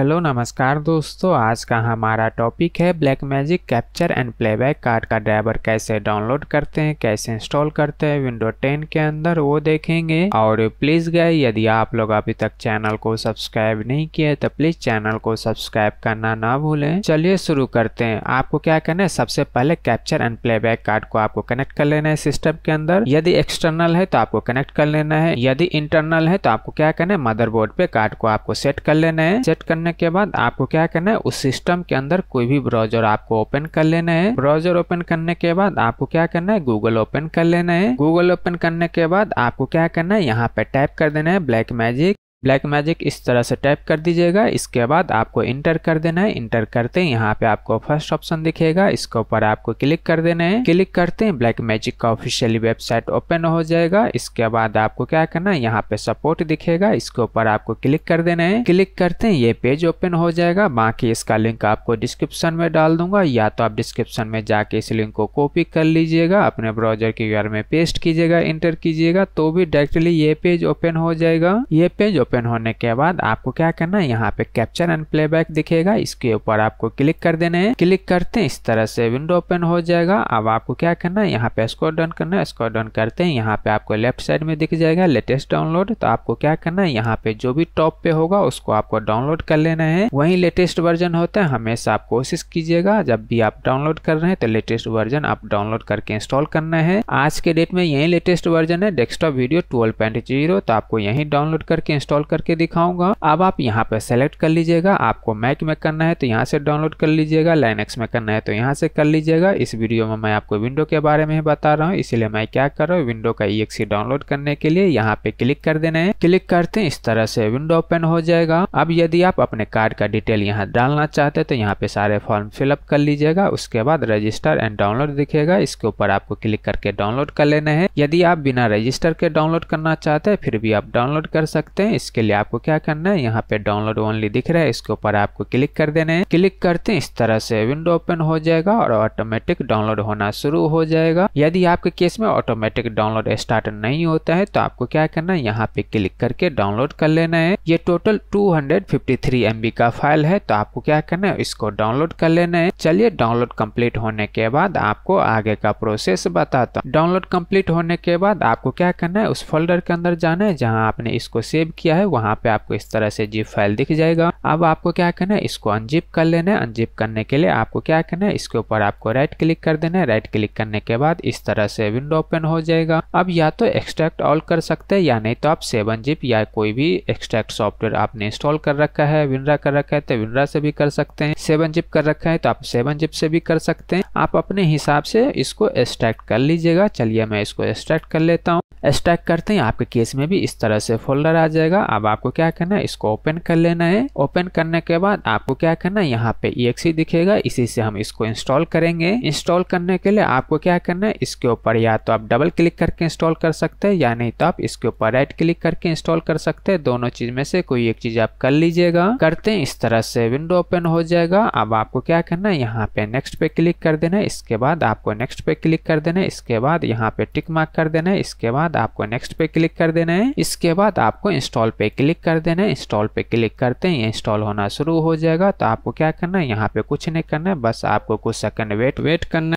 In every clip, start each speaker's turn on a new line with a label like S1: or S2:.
S1: hello नमस्कार दोस्तों आज का हमारा टॉपिक है Black Magic capture and playback card का ड्राइवर कैसे डाउनलोड करते हैं कैसे इंस्टॉल करते हैं विंडो 10 के अंदर वो देखेंगे और प्लीज़ गए यदि आप लोग अभी तक चैनल को सब्सक्राइब नहीं किया तो प्लीज़ चैनल को सब्सक्राइब करना ना भूलें चलिए शुरू करते हैं आपको क्या करना है सबसे पहले कैप्चर एंड प्लेबैक कार्ड को आपको कनेक्ट कर लेना है सिस्टम के अंदर यदि एक्सटर्नल है तो आपको कनेक्ट कर लेना है यदि इंटरनल है तो आपको क्या करना है मदरबोर्ड पे कार्ड को आपको सेट कर लेना है सेट करने करने के बाद आपको क्या करना है उस सिस्टम के अंदर कोई भी ब्राउजर आपको ओपन कर लेना है ब्राउजर ओपन करने के बाद आपको क्या करना है गूगल ओपन कर लेना है गूगल ओपन करने के बाद आपको क्या करना है यहाँ पे टाइप कर देना है ब्लैक मैजिक ब्लैक मैजिक इस तरह से टाइप कर दीजिएगा इसके बाद आपको इंटर कर देना है इंटर करते हैं यहाँ पे आपको फर्स्ट ऑप्शन दिखेगा इसके ऊपर आपको क्लिक कर देना है क्लिक करते हैं ब्लैक मैजिक का ऑफिशियली वेबसाइट ओपन हो जाएगा इसके बाद आपको क्या करना है यहाँ पे सपोर्ट दिखेगा इसके ऊपर आपको क्लिक कर देना है क्लिक करते हैं ये पेज ओपन हो जाएगा बाकी इसका लिंक आपको डिस्क्रिप्शन में डाल दूंगा या तो आप डिस्क्रिप्शन में जाके इस लिंक को कॉपी कर लीजिएगा अपने ब्राउजर के यूर में पेस्ट कीजिएगा इंटर कीजिएगा तो भी डायरेक्टली ये पेज ओपन हो जाएगा ये पेज ओपन होने के बाद आपको क्या करना है यहाँ पे कैप्चर एंड प्लेबैक दिखेगा इसके ऊपर आपको क्लिक कर देना है क्लिक करते हैं इस तरह से विंडो ओपन हो जाएगा अब आपको क्या करना है यहाँ पे स्कोर डाउन करना है स्कोर डाउन करते हैं यहाँ पे आपको लेफ्ट साइड में दिख जाएगा लेटेस्ट डाउनलोड तो आपको क्या करना है यहाँ पे जो भी टॉप पे होगा उसको आपको डाउनलोड कर लेना है वही लेटेस्ट वर्जन होता है हमेशा आप कोशिश कीजिएगा जब भी आप डाउनलोड कर रहे हैं तो लेटेस्ट वर्जन आप डाउनलोड करके इंस्टॉल करना है आज के डेट में यही लेटेस्ट वर्जन है डेस्कटॉप वीडियो ट्वेल्व तो आपको यही डाउनलोड करके इंस्टॉल इंस्टॉल करके दिखाऊंगा अब आप यहाँ पे सेलेक्ट कर लीजिएगा आपको मैक में करना है तो यहाँ से डाउनलोड कर लीजिएगा लाइन में करना है तो यहाँ से कर लीजिएगा इस वीडियो में मैं आपको विंडो के बारे में बता रहा हूँ इसलिए मैं क्या कर रहा हूँ विंडो का ई डाउनलोड करने के लिए यहाँ पे क्लिक कर देना है क्लिक करते इस तरह से विंडो ओपन हो जाएगा अब यदि आप अपने कार्ड का डिटेल यहाँ डालना चाहते तो यहाँ पे सारे फॉर्म फिलअप कर लीजिएगा उसके बाद रजिस्टर एंड डाउनलोड दिखेगा इसके ऊपर आपको क्लिक करके डाउनलोड कर लेना है यदि आप बिना रजिस्टर के डाउनलोड करना चाहते हैं फिर भी आप डाउनलोड कर सकते हैं इस इसके लिए आपको क्या करना है यहाँ पे डाउनलोड ओनली दिख रहा है इसके ऊपर आपको क्लिक कर देना है क्लिक करते हैं इस तरह से विंडो ओपन हो जाएगा और ऑटोमेटिक डाउनलोड होना शुरू हो जाएगा यदि आपके केस में ऑटोमेटिक डाउनलोड स्टार्ट नहीं होता है तो आपको क्या करना है यहाँ पे क्लिक करके डाउनलोड कर लेना है ये टोटल टू हंड्रेड का फाइल है तो आपको क्या करना है इसको डाउनलोड कर लेना है चलिए डाउनलोड कंप्लीट होने के बाद आपको आगे का प्रोसेस बताता हूँ डाउनलोड कंप्लीट होने के बाद आपको क्या करना है उस फोल्डर के अंदर जाना है जहाँ आपने इसको सेव किया है है वहाँ पे आपको इस तरह से जिप फाइल दिख जाएगा अब आपको क्या करना है इसको अनजिप कर लेना है अनजिप करने के लिए आपको क्या करना है इसके ऊपर आपको राइट क्लिक कर देना है राइट क्लिक करने के बाद इस तरह से विंडो ओपन हो जाएगा अब या तो एक्सट्रैक्ट ऑल कर सकते हैं या नहीं तो आप सेवन जिप या कोई भी एक्सट्रैक्ट सॉफ्टवेयर आपने इंस्टॉल कर रखा है विंड्रा कर रखा है तो विंड्रा से भी कर सकते हैं सेवन जिप कर रखा है तो आप सेवन जिप से भी कर सकते हैं आप अपने हिसाब से इसको एक्सट्रैक्ट कर लीजिएगा चलिए मैं इसको एक्सट्रैक्ट कर लेता हूँ स्टैक करते हैं आपके केस में भी इस तरह से फोल्डर आ जाएगा अब आपको क्या करना है इसको ओपन कर लेना है ओपन करने के बाद आपको क्या करना है यहाँ पे ई दिखेगा इसी से हम इसको इंस्टॉल करेंगे इंस्टॉल करने के लिए आपको क्या करना है इसके ऊपर या तो आप डबल क्लिक करके इंस्टॉल कर सकते हैं या नहीं तो आप इसके ऊपर राइट क्लिक करके इंस्टॉल कर सकते हैं दोनों चीज में से कोई एक चीज आप कर लीजिएगा करते हैं इस तरह से विंडो ओपन हो जाएगा अब आपको क्या करना है यहाँ पे नेक्स्ट पे क्लिक कर देना है इसके बाद आपको नेक्स्ट पे क्लिक कर देना है इसके बाद यहाँ पे टिक मार्क कर देना है इसके बाद बाद आपको नेक्स्ट पे क्लिक कर देना है इसके बाद आपको इंस्टॉल पे क्लिक कर देना है इंस्टॉल पे क्लिक करते हैं इंस्टॉल होना शुरू हो जाएगा तो आपको क्या करना है यहाँ पे कुछ नहीं करना है बस आपको कुछ सेकंड वेट वेट करना है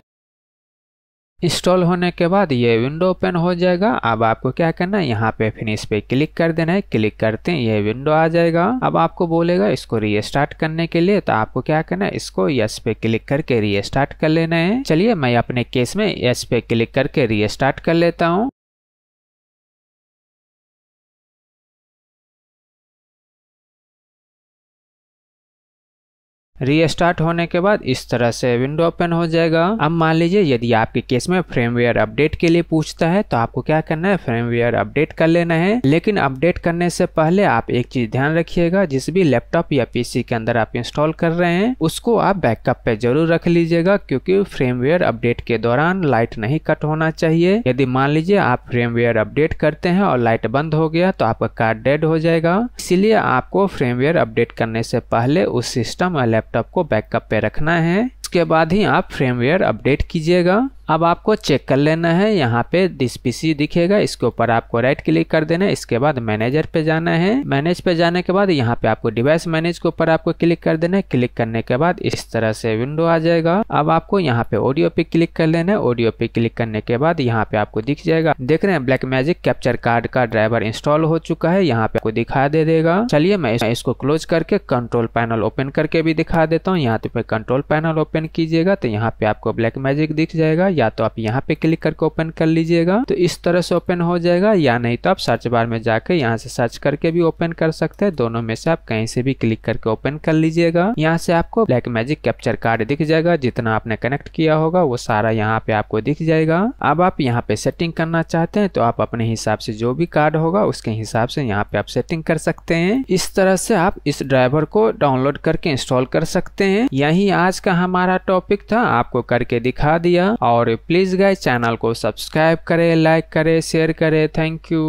S1: इंस्टॉल होने के बाद ये विंडो ओपन हो जाएगा अब आपको क्या करना है यहाँ पे फिनिश पे क्लिक कर देना है क्लिक करते हैं ये विंडो आ जाएगा अब आपको बोलेगा इसको रीस्टार्ट करने के लिए तो आपको क्या करना है इसको यस पे क्लिक करके रीस्टार्ट कर लेना है चलिए मैं अपने केस में यस पे क्लिक करके रीस्टार्ट कर लेता हूँ रीस्टार्ट होने के बाद इस तरह से विंडो ओपन हो जाएगा अब मान लीजिए यदि आपके केस में फ्रेमवेयर अपडेट के लिए पूछता है तो आपको क्या करना है फ्रेमवेयर अपडेट कर लेना है लेकिन अपडेट करने से पहले आप एक चीज ध्यान रखिएगा जिस भी लैपटॉप या पीसी के अंदर आप इंस्टॉल कर रहे हैं उसको आप बैकअप पे जरूर रख लीजिएगा क्योंकि फ्रेमवेयर अपडेट के दौरान लाइट नहीं कट होना चाहिए यदि मान लीजिए आप फ्रेमवेयर अपडेट करते हैं और लाइट बंद हो गया तो आपका कार्ड डेड हो जाएगा इसलिए आपको फ्रेमवेयर अपडेट करने से पहले उस सिस्टम और लैपटॉप लैपटॉप को बैकअप पे रखना है उसके बाद ही आप फ्रेमवेयर अपडेट कीजिएगा अब आपको चेक कर लेना है यहाँ पे दिस पीसी दिखेगा इसके ऊपर आपको राइट क्लिक कर देना है इसके बाद मैनेजर पे जाना है मैनेज पे जाने के बाद यहाँ पे आपको डिवाइस मैनेज के ऊपर आपको क्लिक कर देना है क्लिक करने के बाद इस तरह से विंडो आ जाएगा अब आपको यहाँ पे ऑडियो पे क्लिक कर लेना है ऑडियो पे क्लिक करने के बाद यहाँ पे आपको दिख जाएगा देख रहे हैं ब्लैक मैजिक कैप्चर कार्ड का ड्राइवर इंस्टॉल हो चुका है यहाँ पे आपको दिखा दे देगा चलिए मैं इसको क्लोज करके कंट्रोल पैनल ओपन करके भी दिखा देता हूँ यहाँ पे कंट्रोल पैनल ओपन कीजिएगा तो यहाँ पे आपको ब्लैक मैजिक दिख जाएगा या तो आप यहाँ पे क्लिक करके ओपन कर लीजिएगा तो इस तरह से ओपन हो जाएगा या नहीं तो आप सर्च बार में जाकर यहाँ से सर्च करके भी ओपन कर सकते हैं दोनों में से आप कहीं से भी क्लिक करके ओपन कर लीजिएगा यहाँ से आपको ब्लैक मैजिक कैप्चर कार्ड दिख जाएगा जितना आपने कनेक्ट किया होगा वो सारा यहाँ पे आपको दिख जाएगा अब आप यहाँ पे सेटिंग करना चाहते हैं तो आप अपने हिसाब से जो भी कार्ड होगा उसके हिसाब से यहाँ पे आप सेटिंग कर सकते हैं इस तरह से आप इस ड्राइवर को डाउनलोड करके इंस्टॉल कर सकते हैं यही आज का हमारा टॉपिक था आपको करके दिखा दिया और और प्लीज़ गाइस चैनल को सब्सक्राइब करें लाइक करें शेयर करें थैंक यू